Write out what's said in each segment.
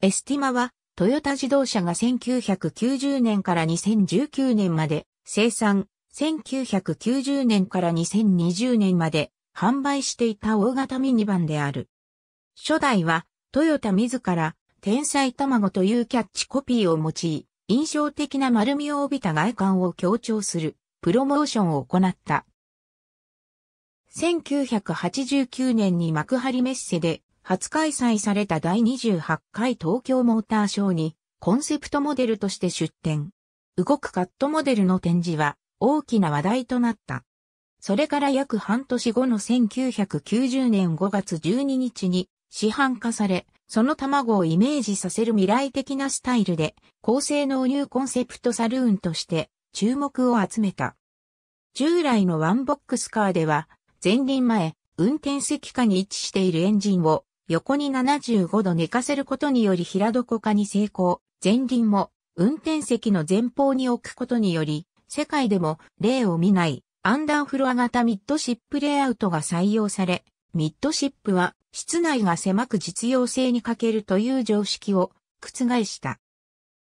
エスティマは、トヨタ自動車が1990年から2019年まで生産、1990年から2020年まで販売していた大型ミニバンである。初代は、トヨタ自ら、天才卵というキャッチコピーを用い、印象的な丸みを帯びた外観を強調する、プロモーションを行った。1989年に幕張メッセで初開催された第28回東京モーターショーにコンセプトモデルとして出展。動くカットモデルの展示は大きな話題となった。それから約半年後の1990年5月12日に市販化され、その卵をイメージさせる未来的なスタイルで高性能ニューコンセプトサルーンとして注目を集めた。従来のワンボックスカーでは前輪前、運転席下に位置しているエンジンを横に75度寝かせることにより平床化に成功、前輪も運転席の前方に置くことにより、世界でも例を見ないアンダーフロア型ミッドシップレイアウトが採用され、ミッドシップは室内が狭く実用性に欠けるという常識を覆した。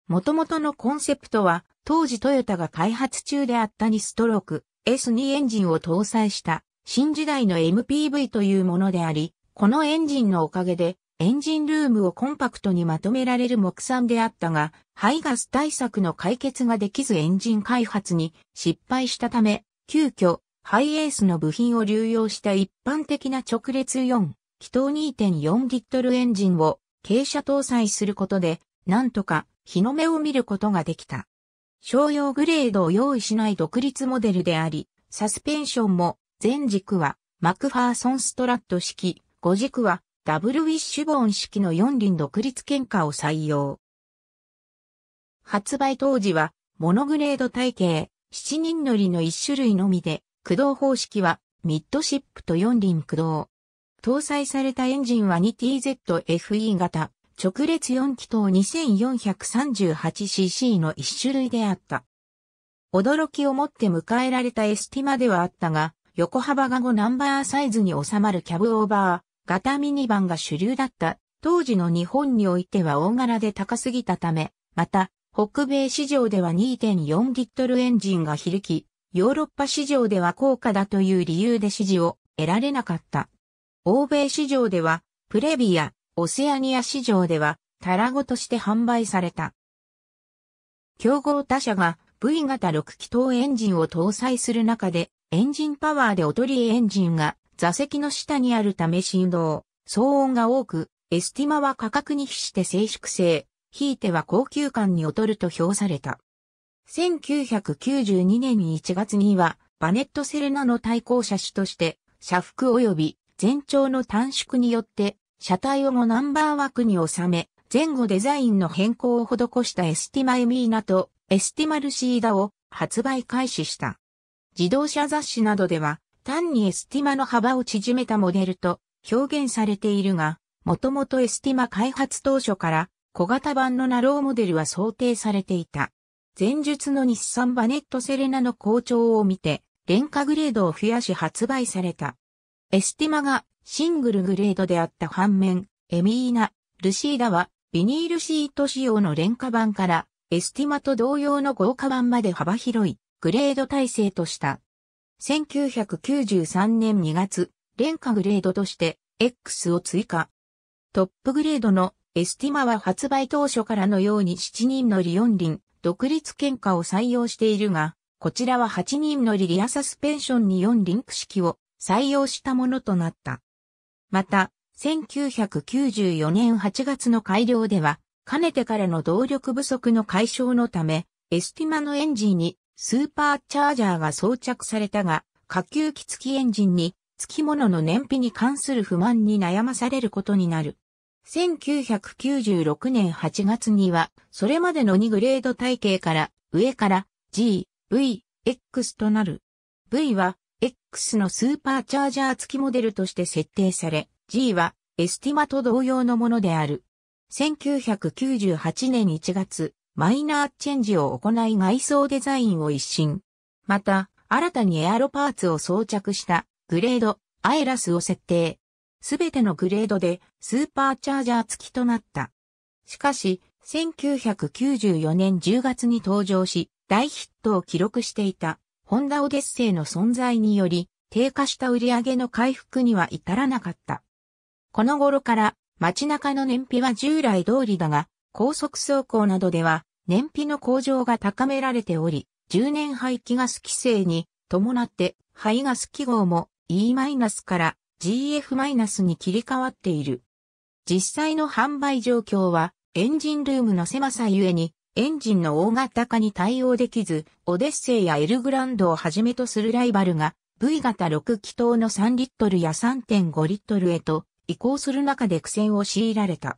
元々のコンセプトは当時トヨタが開発中であった2ストローク S2 エンジンを搭載した新時代の MPV というものであり、このエンジンのおかげで、エンジンルームをコンパクトにまとめられる木産であったが、排ガス対策の解決ができずエンジン開発に失敗したため、急遽、ハイエースの部品を流用した一般的な直列4、気筒2.4リットルエンジンを傾斜搭載することで、なんとか日の目を見ることができた。商用グレードを用意しない独立モデルであり、サスペンションも全軸はマクファーソンストラット式5軸はダブルウィッシュボーン式の四輪独立喧嘩を採用。発売当時はモノグレード体系七人乗りの一種類のみで駆動方式はミッドシップと四輪駆動。搭載されたエンジンは 2TZFE 型、直列4気筒 2438cc の一種類であった。驚きをもって迎えられたエスティマではあったが、横幅が5ナンバーサイズに収まるキャブオーバ型ミニバンが主流だった当時の日本においては大柄で高すぎたため、また、北米市場では2.4リットルエンジンがひるき、ヨーロッパ市場では高価だという理由で支持を得られなかった。欧米市場では、プレビア、オセアニア市場では、タラゴとして販売された。競合他社が V 型6気筒エンジンを搭載する中で、エンジンパワーで劣りエンジンが座席の下にあるため振動、騒音が多く、エスティマは価格に比して静粛性、ひいては高級感に劣ると評された。1992年1月には、バネット・セレナの対向車種として、車幅及び全長の短縮によって、車体を5ナンバー枠に収め、前後デザインの変更を施したエスティマ・エミーナとエスティマ・ルシーダを発売開始した。自動車雑誌などでは、単にエスティマの幅を縮めたモデルと表現されているが、もともとエスティマ開発当初から小型版のナローモデルは想定されていた。前述の日産バネットセレナの好調を見て、廉価グレードを増やし発売された。エスティマがシングルグレードであった反面、エミーナ、ルシーダはビニールシート仕様の廉価版からエスティマと同様の豪華版まで幅広いグレード体制とした。1993年2月、廉価グレードとして X を追加。トップグレードのエスティマは発売当初からのように7人乗り4輪、独立喧嘩を採用しているが、こちらは8人乗りリアサスペンションに4リンク式を採用したものとなった。また、1994年8月の改良では、かねてからの動力不足の解消のため、エスティマのエンジンにスーパーチャージャーが装着されたが、下級機付きエンジンに、付き物の燃費に関する不満に悩まされることになる。1996年8月には、それまでの2グレード体系から、上から G、V、X となる。V は、X のスーパーチャージャー付きモデルとして設定され、G は、エスティマと同様のものである。1998年1月、マイナーチェンジを行い外装デザインを一新。また、新たにエアロパーツを装着したグレード、アエラスを設定。すべてのグレードでスーパーチャージャー付きとなった。しかし、1994年10月に登場し、大ヒットを記録していた、ホンダオデッセイの存在により、低下した売り上げの回復には至らなかった。この頃から、街中の燃費は従来通りだが、高速走行などでは燃費の向上が高められており、10年排気ガス規制に伴って排ガス記号も E- から GF- に切り替わっている。実際の販売状況はエンジンルームの狭さゆえにエンジンの大型化に対応できず、オデッセイやエルグランドをはじめとするライバルが V 型6気筒の3リットルや3.5リットルへと移行する中で苦戦を強いられた。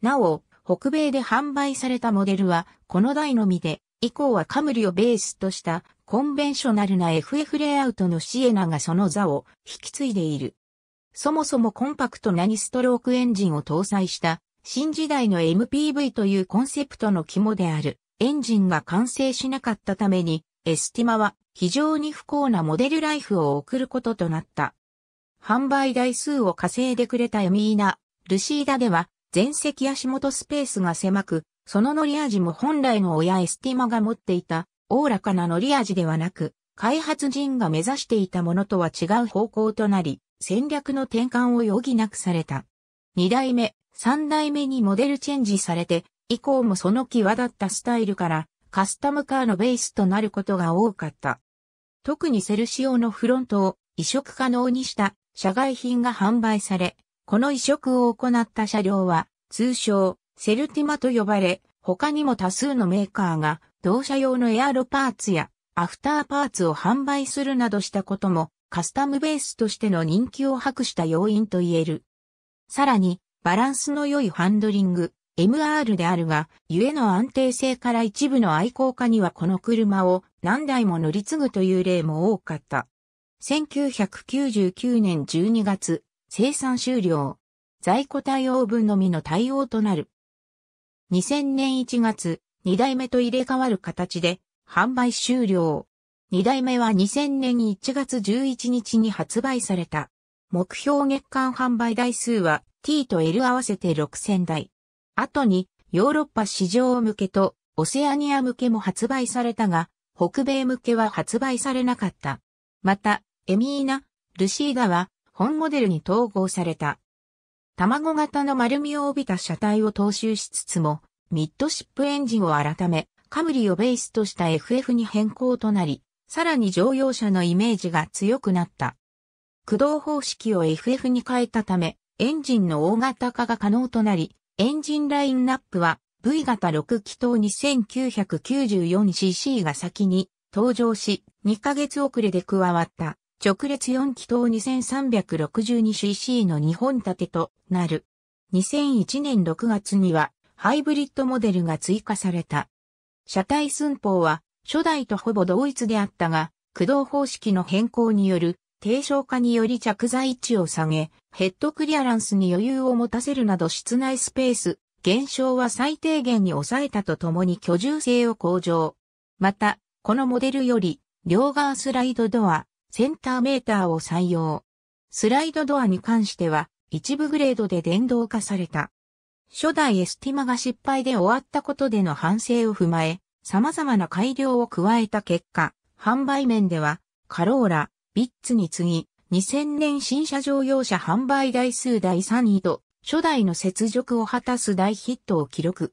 なお、北米で販売されたモデルは、この台のみで、以降はカムリをベースとしたコンベンショナルな FF レイアウトのシエナがその座を引き継いでいる。そもそもコンパクトな2ストロークエンジンを搭載した新時代の MPV というコンセプトの肝であるエンジンが完成しなかったためにエスティマは非常に不幸なモデルライフを送ることとなった。販売台数を稼いでくれたエミーナ、ルシーダでは全席足元スペースが狭く、その乗り味も本来の親エスティマが持っていた、おおらかな乗り味ではなく、開発人が目指していたものとは違う方向となり、戦略の転換を余儀なくされた。二代目、三代目にモデルチェンジされて、以降もその際立ったスタイルから、カスタムカーのベースとなることが多かった。特にセルシオのフロントを移植可能にした社外品が販売され、この移植を行った車両は、通称、セルティマと呼ばれ、他にも多数のメーカーが、同車用のエアロパーツや、アフターパーツを販売するなどしたことも、カスタムベースとしての人気を博した要因と言える。さらに、バランスの良いハンドリング、MR であるが、ゆえの安定性から一部の愛好家にはこの車を何台も乗り継ぐという例も多かった。1999年12月、生産終了。在庫対応分のみの対応となる。2000年1月、2代目と入れ替わる形で販売終了。2代目は2000年1月11日に発売された。目標月間販売台数は T と L 合わせて6000台。後にヨーロッパ市場向けとオセアニア向けも発売されたが、北米向けは発売されなかった。また、エミーナ、ルシーダは本モデルに統合された。卵型の丸みを帯びた車体を踏襲しつつも、ミッドシップエンジンを改め、カムリをベースとした FF に変更となり、さらに乗用車のイメージが強くなった。駆動方式を FF に変えたため、エンジンの大型化が可能となり、エンジンラインナップは V 型6気筒 2994cc が先に登場し、2ヶ月遅れで加わった。直列4気筒 2362cc の2本立てとなる。2001年6月にはハイブリッドモデルが追加された。車体寸法は初代とほぼ同一であったが、駆動方式の変更による低床化により着座位置を下げ、ヘッドクリアランスに余裕を持たせるなど室内スペース、減少は最低限に抑えたとともに居住性を向上。また、このモデルより両側スライドドア、センターメーターを採用。スライドドアに関しては、一部グレードで電動化された。初代エスティマが失敗で終わったことでの反省を踏まえ、様々な改良を加えた結果、販売面では、カローラ、ビッツに次、2000年新車乗用車販売台数第3位と、初代の雪辱を果たす大ヒットを記録。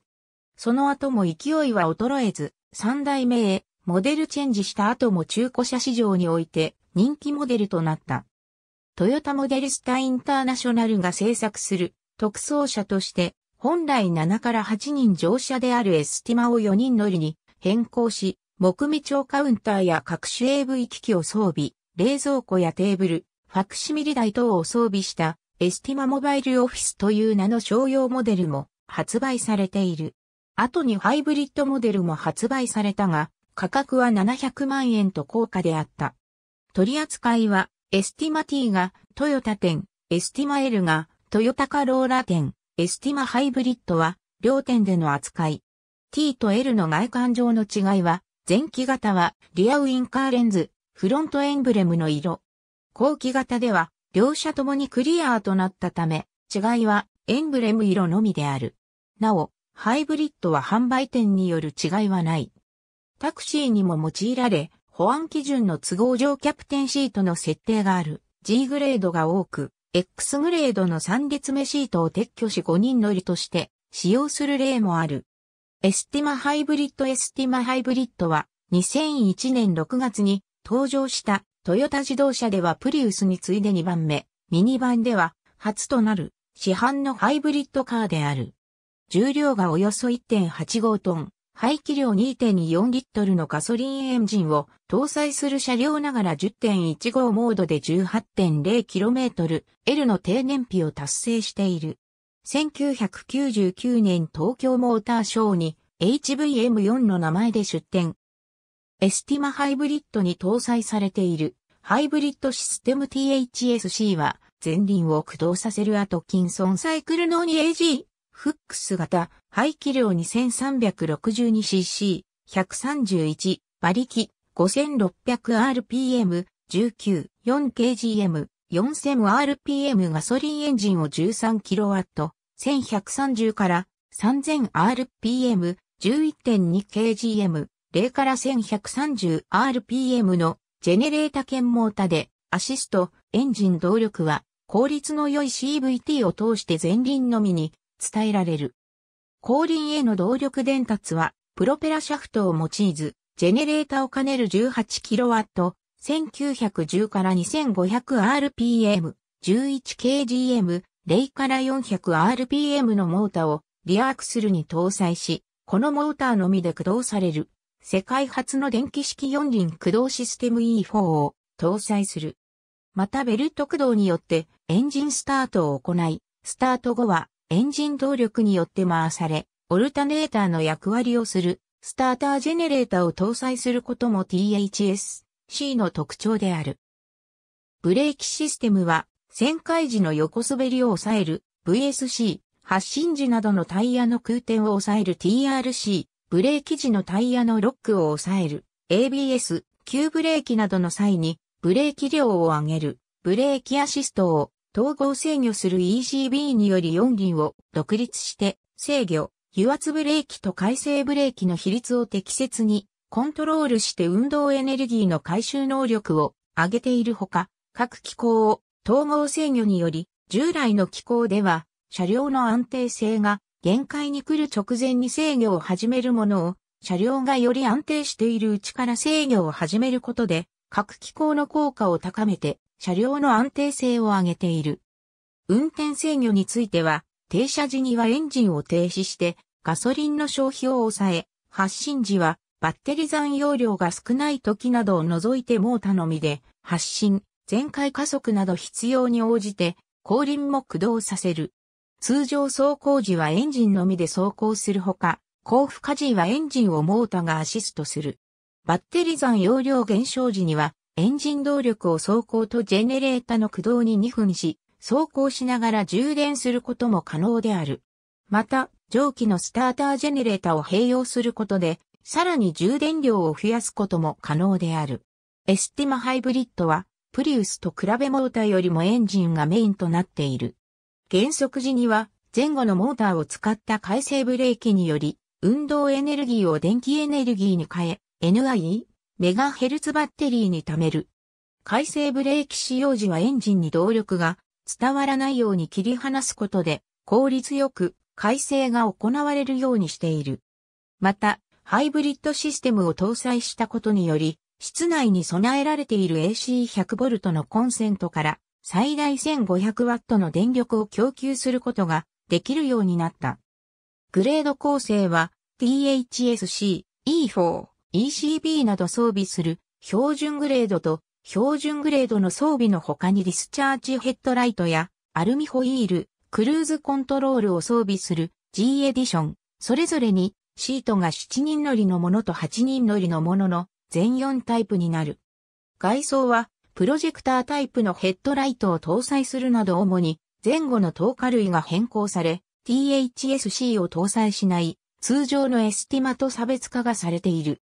その後も勢いは衰えず、3代目へ、モデルチェンジした後も中古車市場において、人気モデルとなった。トヨタモデルスタインターナショナルが製作する特装車として、本来7から8人乗車であるエスティマを4人乗りに変更し、木目調カウンターや各種 AV 機器を装備、冷蔵庫やテーブル、ファクシミリ台等を装備したエスティマモバイルオフィスという名の商用モデルも発売されている。後にハイブリッドモデルも発売されたが、価格は700万円と高価であった。取り扱いは、エスティマ T が、トヨタ店、エスティマ L が、トヨタカローラ店、エスティマハイブリッドは、両店での扱い。T と L の外観上の違いは、前期型は、リアウインカーレンズ、フロントエンブレムの色。後期型では、両者ともにクリアーとなったため、違いは、エンブレム色のみである。なお、ハイブリッドは販売店による違いはない。タクシーにも用いられ、保安基準の都合上キャプテンシートの設定がある G グレードが多く、X グレードの3列目シートを撤去し5人乗りとして使用する例もある。エスティマハイブリッドエスティマハイブリッドは2001年6月に登場したトヨタ自動車ではプリウスに次いで2番目、ミニバンでは初となる市販のハイブリッドカーである。重量がおよそ1.85トン、排気量2.4リットルのガソリンエンジンを搭載する車両ながら10.15モードで 18.0km L の低燃費を達成している。1999年東京モーターショーに HVM4 の名前で出展。エスティマハイブリッドに搭載されているハイブリッドシステム THSC は前輪を駆動させるアトキンソンサイクルの2 AG フックス型、排気量 2362cc、131、馬力、5600rpm、19、4kgm、4000rpm ガソリンエンジンを 13kW、1130から 3000rpm、11.2kgm、0から 1130rpm のジェネレータ兼モータで、アシスト、エンジン動力は、効率の良い CVT を通して前輪のみに伝えられる。後輪への動力伝達は、プロペラシャフトを用いず、ジェネレータを兼ねる 18kW、1910から 2500rpm、11kgm、0から 400rpm のモーターをリアアクスルに搭載し、このモーターのみで駆動される、世界初の電気式四輪駆動システム E4 を搭載する。またベルト駆動によってエンジンスタートを行い、スタート後はエンジン動力によって回され、オルタネーターの役割をする、スタータージェネレーターを搭載することも THS-C の特徴である。ブレーキシステムは、旋回時の横滑りを抑える VSC、発進時などのタイヤの空転を抑える TRC、ブレーキ時のタイヤのロックを抑える ABS、急ブレーキなどの際に、ブレーキ量を上げる、ブレーキアシストを統合制御する ECB により4輪を独立して制御、油圧ブレーキと回生ブレーキの比率を適切にコントロールして運動エネルギーの回収能力を上げているほか、各機構を統合制御により、従来の機構では車両の安定性が限界に来る直前に制御を始めるものを、車両がより安定しているうちから制御を始めることで、各機構の効果を高めて、車両の安定性を上げている。運転制御については、停車時にはエンジンを停止して、ガソリンの消費を抑え、発進時はバッテリ残容量が少ない時などを除いてモータのみで、発進、全開加速など必要に応じて、後輪も駆動させる。通常走行時はエンジンのみで走行するほか、高負荷時はエンジンをモータがアシストする。バッテリ残容量減少時にはエンジン動力を走行とジェネレータの駆動に2分し、走行しながら充電することも可能である。また、蒸気のスタータージェネレータを併用することで、さらに充電量を増やすことも可能である。エスティマハイブリッドは、プリウスと比べモーターよりもエンジンがメインとなっている。減速時には、前後のモーターを使った回生ブレーキにより、運動エネルギーを電気エネルギーに変え、NIE メガヘルツバッテリーに貯める。回生ブレーキ使用時はエンジンに動力が伝わらないように切り離すことで効率よく回生が行われるようにしている。また、ハイブリッドシステムを搭載したことにより、室内に備えられている AC100V のコンセントから最大 1500W の電力を供給することができるようになった。グレード構成は THSC E4 ECB など装備する標準グレードと標準グレードの装備の他にリスチャージヘッドライトやアルミホイール、クルーズコントロールを装備する G エディション、それぞれにシートが7人乗りのものと8人乗りのものの全4タイプになる。外装はプロジェクタータイプのヘッドライトを搭載するなど主に前後の透過類が変更され THSC を搭載しない通常のエスティマと差別化がされている。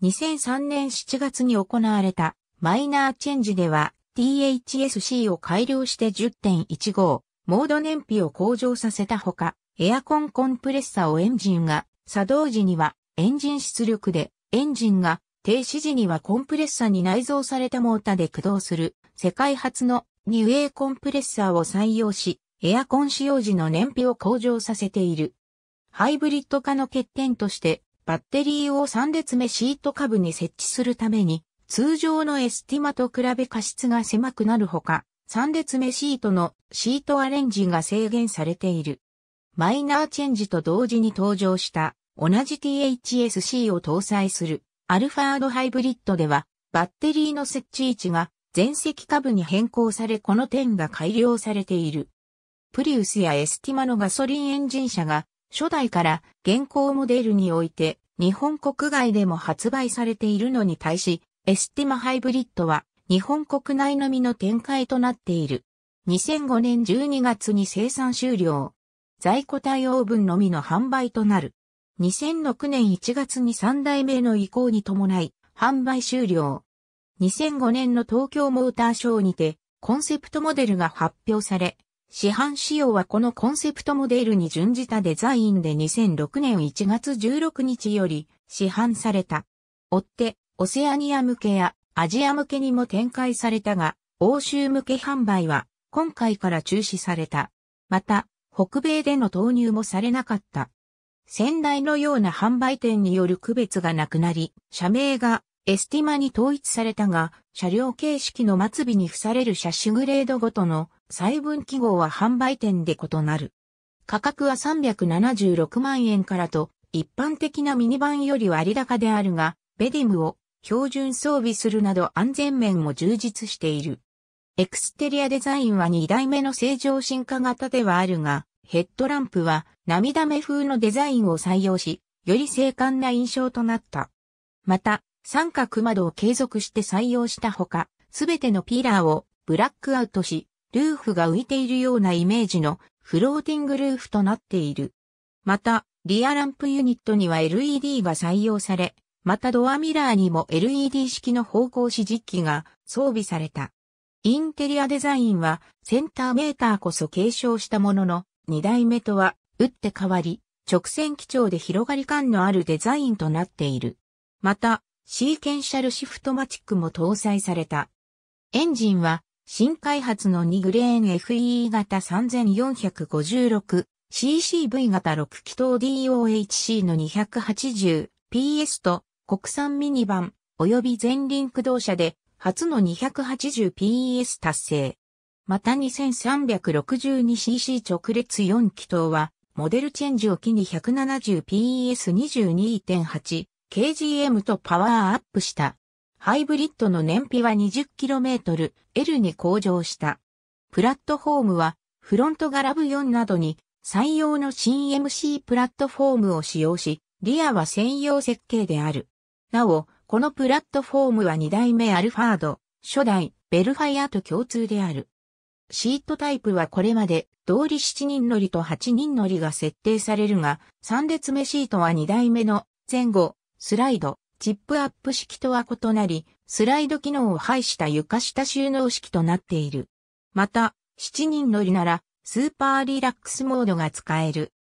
2003年7月に行われたマイナーチェンジでは THSC を改良して10.15モード燃費を向上させたほか、エアコンコンプレッサーをエンジンが作動時にはエンジン出力で、エンジンが停止時にはコンプレッサーに内蔵されたモータで駆動する世界初のニーウェイコンプレッサーを採用し、エアコン使用時の燃費を向上させている。ハイブリッド化の欠点としてバッテリーを3列目シート下部に設置するために、通常のエスティマと比べ過失が狭くなるほか、3列目シートのシートアレンジが制限されている。マイナーチェンジと同時に登場した同じ THSC を搭載するアルファードハイブリッドではバッテリーの設置位置が全席下部に変更されこの点が改良されている。プリウスやエスティマのガソリンエンジン車が初代から現行モデルにおいて日本国外でも発売されているのに対し、エスティマハイブリッドは日本国内のみの展開となっている。2005年12月に生産終了。在庫対応分のみの販売となる。2006年1月に3代目の移行に伴い、販売終了。2005年の東京モーターショーにて、コンセプトモデルが発表され、市販仕様はこのコンセプトモデルに準じたデザインで2006年1月16日より市販された。追って、オセアニア向けやアジア向けにも展開されたが、欧州向け販売は今回から中止された。また、北米での投入もされなかった。先代のような販売店による区別がなくなり、社名がエスティマに統一されたが、車両形式の末尾に付される車種グレードごとの細分記号は販売店で異なる。価格は376万円からと、一般的なミニバンより割高であるが、ベディムを標準装備するなど安全面も充実している。エクステリアデザインは2代目の正常進化型ではあるが、ヘッドランプは涙目風のデザインを採用し、より精悍な印象となった。また、三角窓を継続して採用したほか、すべてのピーラーをブラックアウトし、ルーフが浮いているようなイメージのフローティングルーフとなっている。また、リアランプユニットには LED が採用され、またドアミラーにも LED 式の方向指示器が装備された。インテリアデザインはセンターメーターこそ継承したものの、2代目とは打って変わり、直線基調で広がり感のあるデザインとなっている。また、シーケンシャルシフトマチックも搭載された。エンジンは新開発の2グレーン FE 型 3456CCV 型6気筒 DOHC の 280PS と国産ミニバン及び前輪駆動車で初の 280PS 達成。また 2362cc 直列4気筒はモデルチェンジを機に 170PS22.8KGM とパワーアップした。ハイブリッドの燃費は 20km L に向上した。プラットフォームはフロントがラブ4などに採用の CMC プラットフォームを使用し、リアは専用設計である。なお、このプラットフォームは2代目アルファード、初代ベルファイアと共通である。シートタイプはこれまで通り7人乗りと8人乗りが設定されるが、3列目シートは2代目の前後、スライド、チップアップ式とは異なり、スライド機能を排した床下収納式となっている。また、7人乗りなら、スーパーリラックスモードが使える。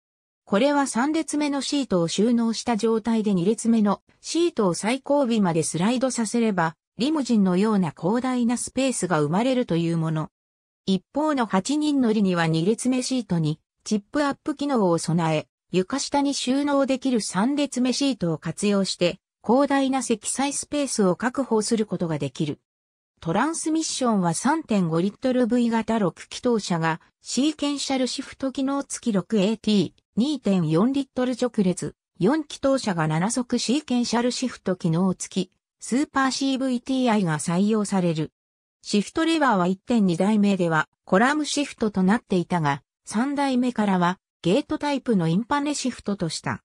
これは3列目のシートを収納した状態で2列目のシートを最後尾までスライドさせれば、リムジンのような広大なスペースが生まれるというもの。一方の8人乗りには2列目シートに、チップアップ機能を備え、床下に収納できる3列目シートを活用して、広大な積載スペースを確保することができる。トランスミッションは3.5リットル V 型6気筒車がシーケンシャルシフト機能付き 6AT、2.4リットル直列、4気筒車が7速シーケンシャルシフト機能付き、スーパー CVTI が採用される。シフトレバーは1.2代目ではコラムシフトとなっていたが、3代目からはゲートタイプのインパネシフトとした。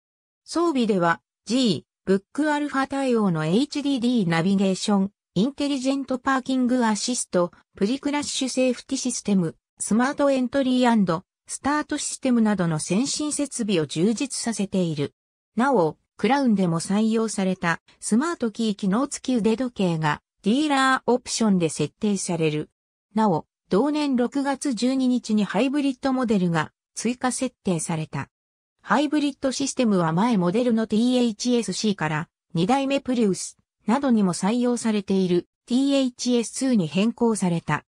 装備では G、ブックアルファ対応の HDD ナビゲーション、インテリジェントパーキングアシスト、プリクラッシュセーフティシステム、スマートエントリースタートシステムなどの先進設備を充実させている。なお、クラウンでも採用されたスマートキー機能付き腕時計がディーラーオプションで設定される。なお、同年6月12日にハイブリッドモデルが追加設定された。ハイブリッドシステムは前モデルの THSC から2代目プリウスなどにも採用されている THS2 に変更された。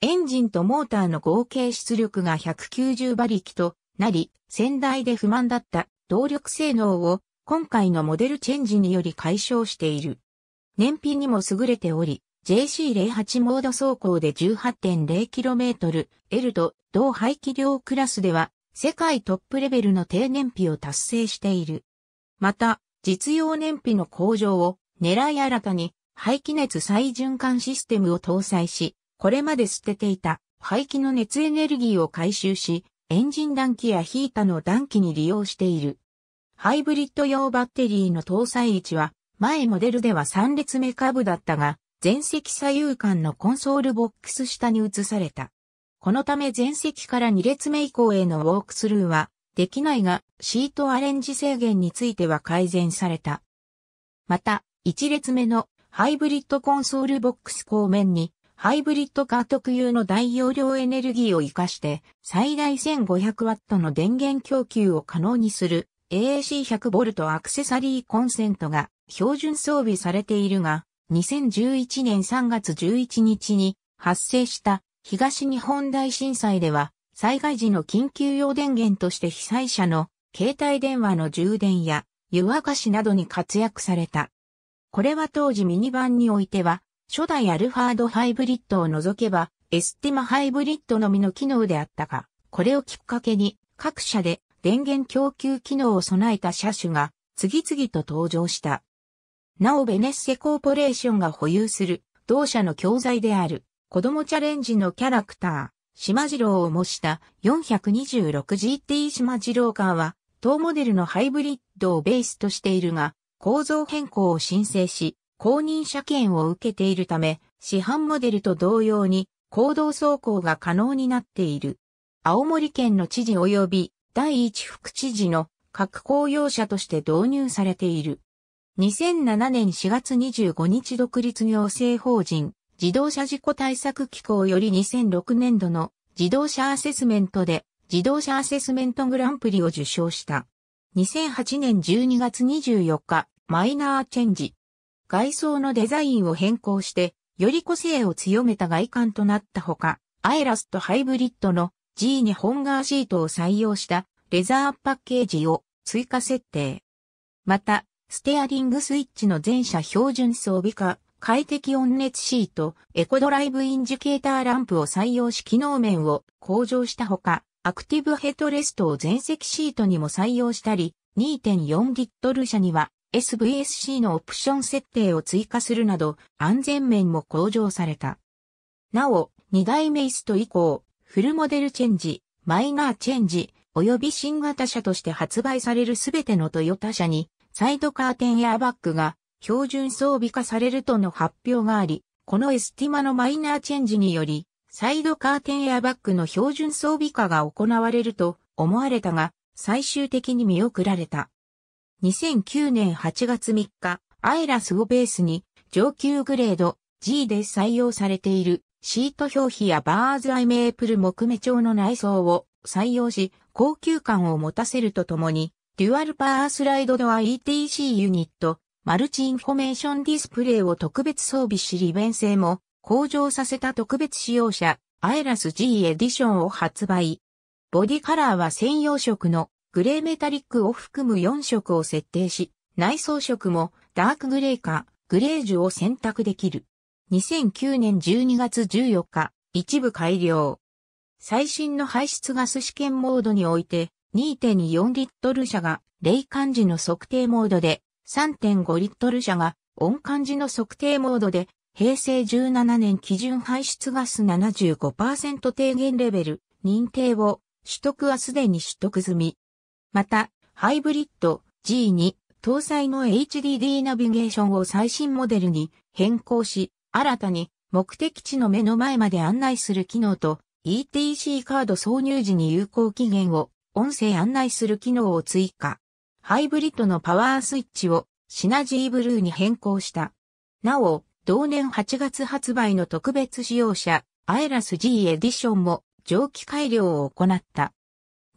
エンジンとモーターの合計出力が190馬力となり、先代で不満だった動力性能を今回のモデルチェンジにより解消している。燃費にも優れており、JC08 モード走行で 18.0km、L と同排気量クラスでは世界トップレベルの低燃費を達成している。また、実用燃費の向上を狙い新たに排気熱再循環システムを搭載し、これまで捨てていた排気の熱エネルギーを回収し、エンジン暖気やヒータの暖気に利用している。ハイブリッド用バッテリーの搭載位置は、前モデルでは3列目下部だったが、前席左右間のコンソールボックス下に移された。このため前席から2列目以降へのウォークスルーはできないがシートアレンジ制限については改善された。また、1列目のハイブリッドコンソールボックス後面にハイブリッドカー特有の大容量エネルギーを活かして最大 1500W の電源供給を可能にする AAC100V アクセサリーコンセントが標準装備されているが2011年3月11日に発生した東日本大震災では、災害時の緊急用電源として被災者の携帯電話の充電や湯沸かしなどに活躍された。これは当時ミニバンにおいては、初代アルファードハイブリッドを除けば、エスティマハイブリッドのみの機能であったが、これをきっかけに各社で電源供給機能を備えた車種が次々と登場した。なおベネッセコーポレーションが保有する同社の教材である子供チャレンジのキャラクター、島次郎を模した 426GT 島次郎カーは、当モデルのハイブリッドをベースとしているが、構造変更を申請し、公認車検を受けているため、市販モデルと同様に、行動走行が可能になっている。青森県の知事及び第一副知事の各公用車として導入されている。2007年4月25日独立行政法人自動車事故対策機構より2006年度の自動車アセスメントで自動車アセスメントグランプリを受賞した。2008年12月24日、マイナーチェンジ。外装のデザインを変更して、より個性を強めた外観となったほか、アイラスとハイブリッドの G に本ガーシートを採用したレザーパッケージを追加設定。また、ステアリングスイッチの全車標準装備化快適温熱シート、エコドライブインジケーターランプを採用し機能面を向上したほか、アクティブヘッドレストを全席シートにも採用したり、2.4リットル車には SVSC のオプション設定を追加するなど、安全面も向上された。なお、2代目イスト以降、フルモデルチェンジ、マイナーチェンジ、及び新型車として発売されるすべてのトヨタ車に、サイドカーテンエアバッグが標準装備化されるとの発表があり、このエスティマのマイナーチェンジにより、サイドカーテンエアバッグの標準装備化が行われると思われたが、最終的に見送られた。2009年8月3日、アイラスをベースに上級グレード G で採用されているシート表皮やバーズアイメープル木目調の内装を採用し、高級感を持たせるとともに、デュアルパースライドドア ETC ユニットマルチインフォメーションディスプレイを特別装備し利便性も向上させた特別使用者、アイラス G エディションを発売。ボディカラーは専用色のグレーメタリックを含む4色を設定し、内装色もダークグレーかグレージュを選択できる。2009年12月14日、一部改良。最新の排出ガス試験モードにおいて、2.4リットル車が冷感時の測定モードで3.5リットル車が温感時の測定モードで平成17年基準排出ガス75%低減レベル認定を取得はすでに取得済み。また、ハイブリッド G2 搭載の HDD ナビゲーションを最新モデルに変更し、新たに目的地の目の前まで案内する機能と ETC カード挿入時に有効期限を音声案内する機能を追加。ハイブリッドのパワースイッチをシナジーブルーに変更した。なお、同年8月発売の特別使用車、アエラス G エディションも蒸気改良を行った。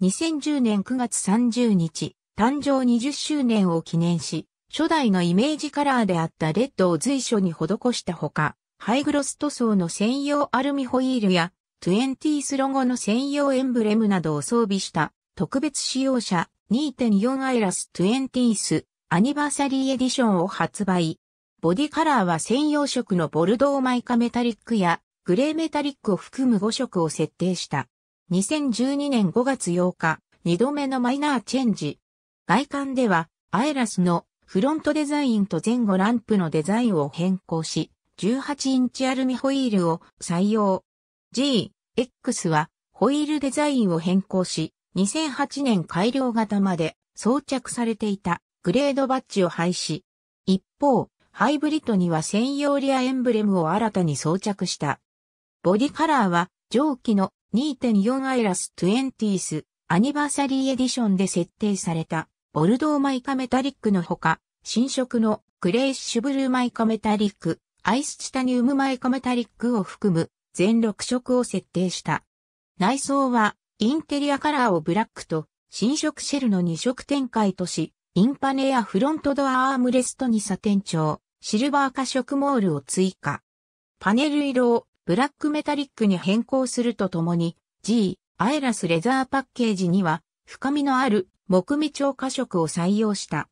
2010年9月30日、誕生20周年を記念し、初代のイメージカラーであったレッドを随所に施したほか、ハイグロス塗装の専用アルミホイールや、エンティースロゴの専用エンブレムなどを装備した特別使用車2.4アイラス20 h アニバーサリーエディションを発売。ボディカラーは専用色のボルドーマイカメタリックやグレーメタリックを含む5色を設定した。2012年5月8日、2度目のマイナーチェンジ。外観では、アイラスのフロントデザインと前後ランプのデザインを変更し、18インチアルミホイールを採用。G、X はホイールデザインを変更し、2008年改良型まで装着されていたグレードバッジを廃止。一方、ハイブリッドには専用リアエンブレムを新たに装着した。ボディカラーは上記の2.4アイラス 20th アニバーサリーエディションで設定されたボルドーマイカメタリックのほか、新色のグレーシュブルーマイカメタリック、アイスチタニウムマイカメタリックを含む全6色を設定した。内装はインテリアカラーをブラックと新色シェルの2色展開とし、インパネやフロントドアアームレストにサテン調、シルバー化色モールを追加。パネル色をブラックメタリックに変更するとともに、G、アイラスレザーパッケージには深みのある木目調化色を採用した。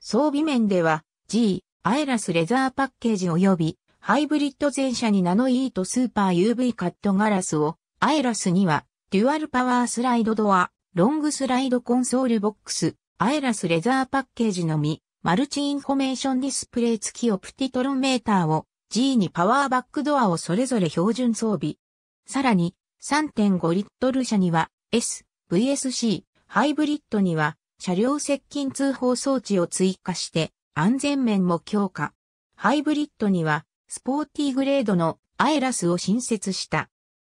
装備面では G、アイラスレザーパッケージ及びハイブリッド全車にナノイートスーパー UV カットガラスを、アイラスにはデュアルパワースライドドア、ロングスライドコンソールボックス、アイラスレザーパッケージのみ、マルチインフォメーションディスプレイ付きオプティトロンメーターを G にパワーバックドアをそれぞれ標準装備。さらに3.5リットル車には S、VSC、ハイブリッドには車両接近通報装置を追加して安全面も強化。ハイブリッドにはスポーティーグレードのアイラスを新設した。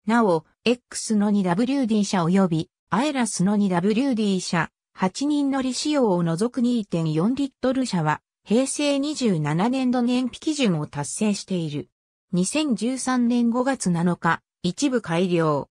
なお、X の 2WD 車及びアエラスの 2WD 車8人乗り仕様を除く2.4リットル車は平成27年度燃費基準を達成している。2013年5月7日、一部改良。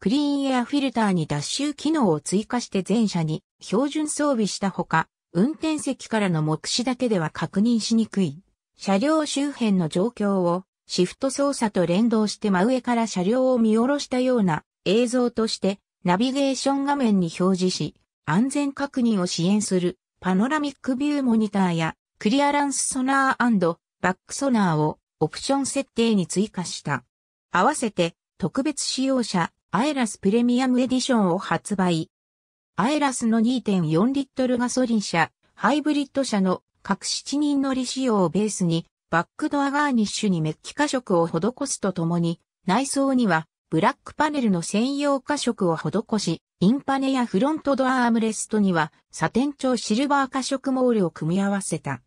クリーンエアフィルターに脱臭機能を追加して全車に標準装備したほか、運転席からの目視だけでは確認しにくい。車両周辺の状況をシフト操作と連動して真上から車両を見下ろしたような映像としてナビゲーション画面に表示し、安全確認を支援するパノラミックビューモニターやクリアランスソナーバックソナーをオプション設定に追加した。合わせて特別使用者アエラスプレミアムエディションを発売。アエラスの2.4リットルガソリン車、ハイブリッド車の各7人乗り仕様をベースにバックドアガーニッシュにメッキ化色を施すとともに、内装にはブラックパネルの専用化色を施し、インパネやフロントドアアームレストにはサテン調シルバー化色モールを組み合わせた。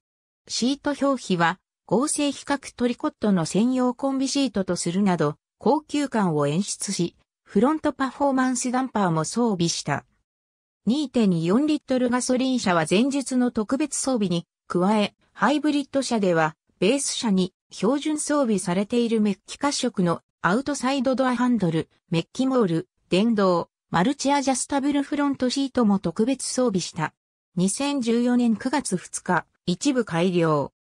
シート表皮は合成比較トリコットの専用コンビシートとするなど高級感を演出し、フロントパフォーマンスダンパーも装備した。2.24リットルガソリン車は前述の特別装備に加え、ハイブリッド車ではベース車に標準装備されているメッキ褐色のアウトサイドドアハンドル、メッキモール、電動、マルチアジャスタブルフロントシートも特別装備した。2014年9月2日、一部改良。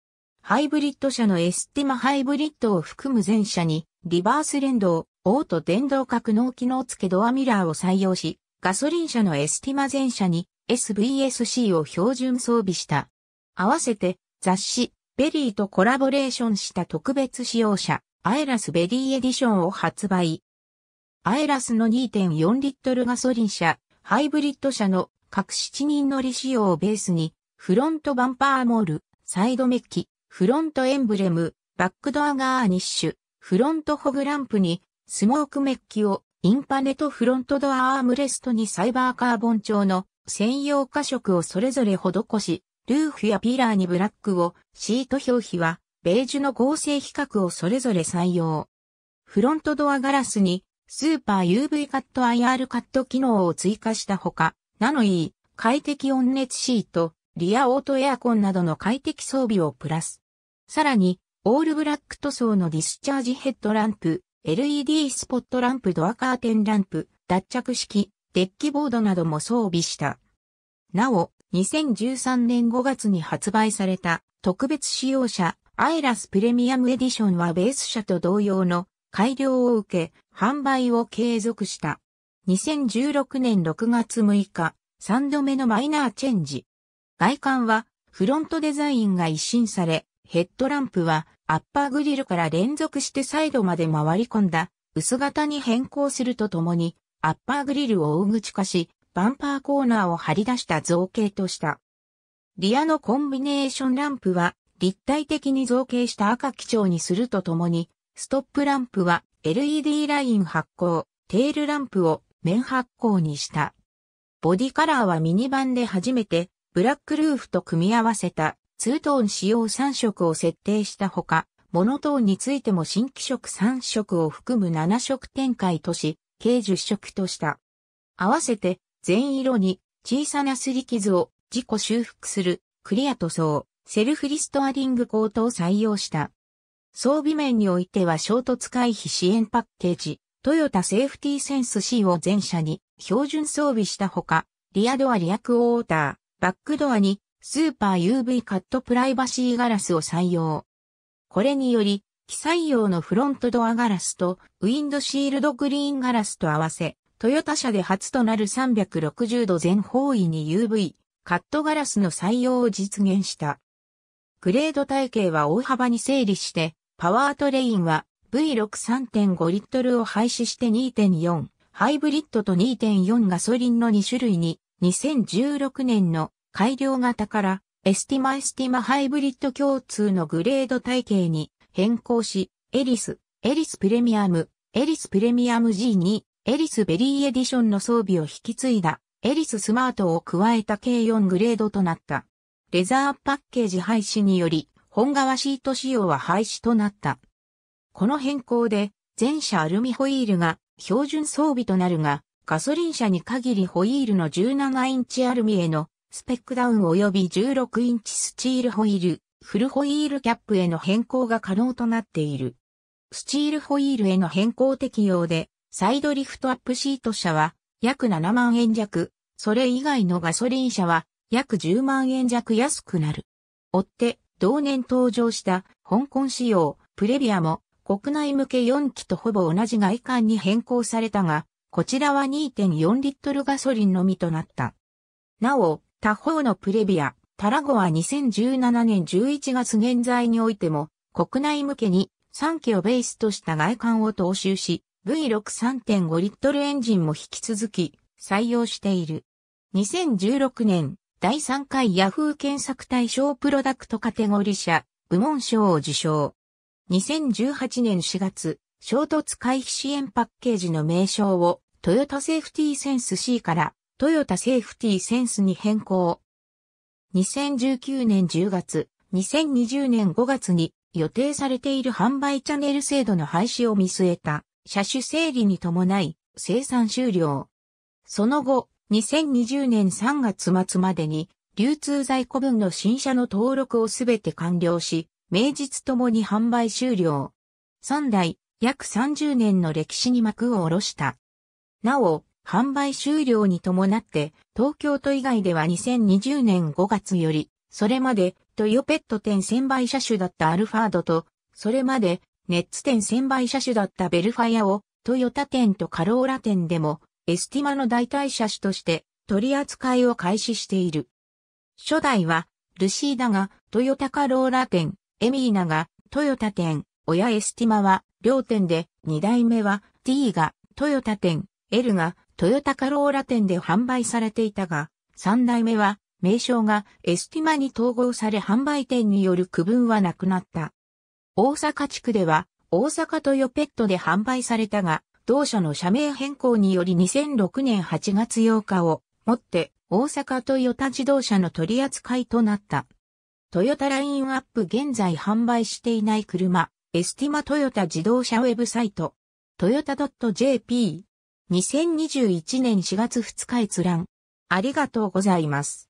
ハイブリッド車のエスティマハイブリッドを含む全車に、リバース連動、オート電動格納機能付けドアミラーを採用し、ガソリン車のエスティマ全車に SVSC を標準装備した。合わせて雑誌、ベリーとコラボレーションした特別使用車、アエラスベリーエディションを発売。アエラスの2.4リットルガソリン車、ハイブリッド車の各7人乗り仕様をベースに、フロントバンパーモール、サイドメッキ、フロントエンブレム、バックドアガーニッシュ、フロントホグランプに、スモークメッキを、インパネとフロントドアアームレストにサイバーカーボン調の専用化色をそれぞれ施し、ルーフやピラーにブラックを、シート表皮は、ベージュの合成比較をそれぞれ採用。フロントドアガラスに、スーパー UV カット IR カット機能を追加したほか、ナノイー、快適温熱シート、リアオートエアコンなどの快適装備をプラス。さらに、オールブラック塗装のディスチャージヘッドランプ、LED スポットランプドアカーテンランプ、脱着式、デッキボードなども装備した。なお、2013年5月に発売された特別使用車アイラスプレミアムエディションはベース車と同様の改良を受け販売を継続した。2016年6月6日3度目のマイナーチェンジ。外観はフロントデザインが一新されヘッドランプはアッパーグリルから連続してサイドまで回り込んだ薄型に変更するとともにアッパーグリルを大口化しバンパーコーナーを張り出した造形とした。リアのコンビネーションランプは立体的に造形した赤基調にするとともに、ストップランプは LED ライン発光、テールランプを面発光にした。ボディカラーはミニ版で初めてブラックルーフと組み合わせたツートーン仕様3色を設定したほか、モノトーンについても新規色3色を含む7色展開とし、計10色とした。合わせて全色に小さな擦り傷を自己修復するクリア塗装、セルフリストアリングコートを採用した。装備面においては衝突回避支援パッケージ、トヨタセーフティーセンス C を全車に標準装備したほか、リアドアリアクオーター、バックドアにスーパー UV カットプライバシーガラスを採用。これにより、機採用のフロントドアガラスとウィンドシールドグリーンガラスと合わせ、トヨタ社で初となる360度全方位に UV、カットガラスの採用を実現した。グレード体系は大幅に整理して、パワートレインは V63.5 リットルを廃止して2.4、ハイブリッドと2.4ガソリンの2種類に、2016年の改良型からエスティマエスティマハイブリッド共通のグレード体系に変更し、エリス、エリスプレミアム、エリスプレミアム G2、エリスベリーエディションの装備を引き継いだ、エリススマートを加えた計4グレードとなった。レザーパッケージ廃止により、本革シート仕様は廃止となった。この変更で、全車アルミホイールが標準装備となるが、ガソリン車に限りホイールの17インチアルミへのスペックダウン及び16インチスチールホイール、フルホイールキャップへの変更が可能となっている。スチールホイールへの変更適用で、サイドリフトアップシート車は約7万円弱、それ以外のガソリン車は約10万円弱安くなる。追って同年登場した香港仕様プレビアも国内向け4機とほぼ同じ外観に変更されたが、こちらは2.4リットルガソリンのみとなった。なお、他方のプレビア、タラゴは2017年11月現在においても、国内向けに3機をベースとした外観を踏襲し、V63.5 リットルエンジンも引き続き採用している。2016年、第3回ヤフー検索対象プロダクトカテゴリ社、部門賞を受賞。2018年4月、衝突回避支援パッケージの名称をトヨタセーフティーセンス C からトヨタセーフティーセンスに変更。2019年10月、2020年5月に予定されている販売チャンネル制度の廃止を見据えた車種整理に伴い生産終了。その後、2020年3月末までに流通在庫分の新車の登録をすべて完了し、名実ともに販売終了。3台、約30年の歴史に幕を下ろした。なお、販売終了に伴って、東京都以外では2020年5月より、それまでトヨペット1000倍車種だったアルファードと、それまでネッツ店1000倍車種だったベルファイアをトヨタ店とカローラ店でもエスティマの代替車種として取り扱いを開始している。初代はルシーダがトヨタカローラ店、エミーナがトヨタ店、親エスティマは両店で2代目は T がトヨタ店、L がトヨタカローラ店で販売されていたが、3代目は名称がエスティマに統合され販売店による区分はなくなった。大阪地区では、大阪トヨペットで販売されたが、同社の社名変更により2006年8月8日をもって大阪トヨタ自動車の取り扱いとなった。トヨタラインアップ現在販売していない車、エスティマトヨタ自動車ウェブサイト、トヨタ .jp2021 年4月2日閲覧。ありがとうございます。